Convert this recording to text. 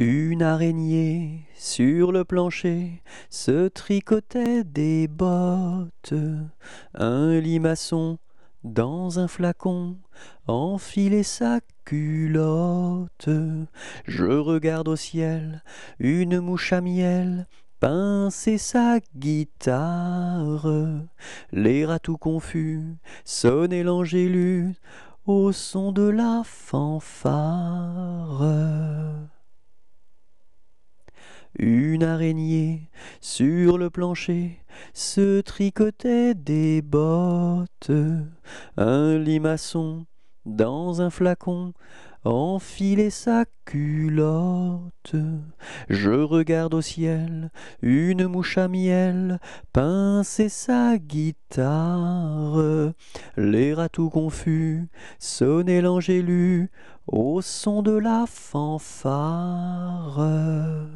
Une araignée sur le plancher se tricotait des bottes. Un limaçon dans un flacon enfilait sa culotte. Je regarde au ciel une mouche à miel pincer sa guitare. Les rats tout confus sonnaient l'angélus au son de la fanfare. Une araignée sur le plancher se tricotait des bottes. Un limaçon dans un flacon enfilait sa culotte. Je regarde au ciel une mouche à miel pincer sa guitare. Les ratous confus sonnaient l'angélus au son de la fanfare.